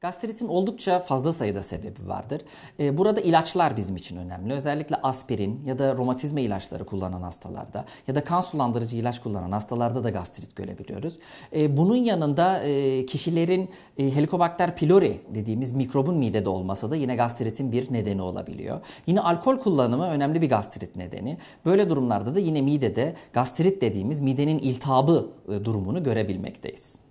Gastritin oldukça fazla sayıda sebebi vardır. Ee, burada ilaçlar bizim için önemli. Özellikle aspirin ya da romatizma ilaçları kullanan hastalarda ya da kan sulandırıcı ilaç kullanan hastalarda da gastrit görebiliyoruz. Ee, bunun yanında e, kişilerin e, Helicobacter pylori dediğimiz mikrobun midede olmasa da yine gastritin bir nedeni olabiliyor. Yine alkol kullanımı önemli bir gastrit nedeni. Böyle durumlarda da yine midede gastrit dediğimiz midenin iltihabı e, durumunu görebilmekteyiz.